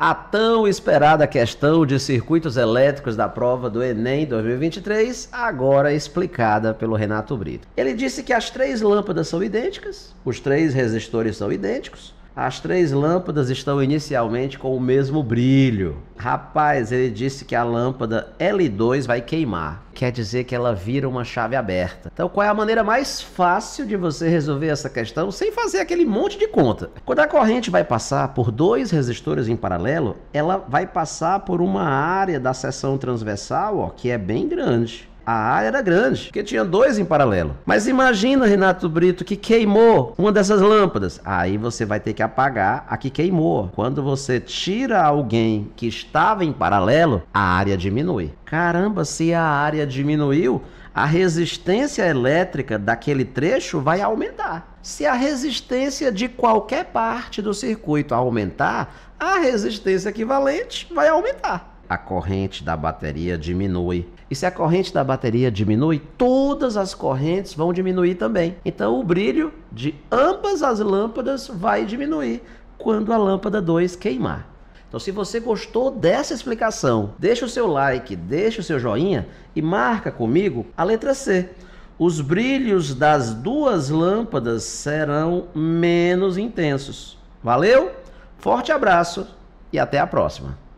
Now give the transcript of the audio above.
a tão esperada questão de circuitos elétricos da prova do Enem 2023, agora explicada pelo Renato Brito. Ele disse que as três lâmpadas são idênticas, os três resistores são idênticos, as três lâmpadas estão inicialmente com o mesmo brilho. Rapaz, ele disse que a lâmpada L2 vai queimar quer dizer que ela vira uma chave aberta. Então, qual é a maneira mais fácil de você resolver essa questão sem fazer aquele monte de conta? Quando a corrente vai passar por dois resistores em paralelo, ela vai passar por uma área da seção transversal ó, que é bem grande. A área era grande, porque tinha dois em paralelo. Mas imagina, Renato Brito, que queimou uma dessas lâmpadas. Aí você vai ter que apagar a que queimou. Quando você tira alguém que estava em paralelo, a área diminui. Caramba, se a área diminuiu, a resistência elétrica daquele trecho vai aumentar. Se a resistência de qualquer parte do circuito aumentar, a resistência equivalente vai aumentar a corrente da bateria diminui. E se a corrente da bateria diminui, todas as correntes vão diminuir também. Então o brilho de ambas as lâmpadas vai diminuir quando a lâmpada 2 queimar. Então, se você gostou dessa explicação, deixa o seu like, deixa o seu joinha e marca comigo a letra C. Os brilhos das duas lâmpadas serão menos intensos. Valeu? Forte abraço e até a próxima!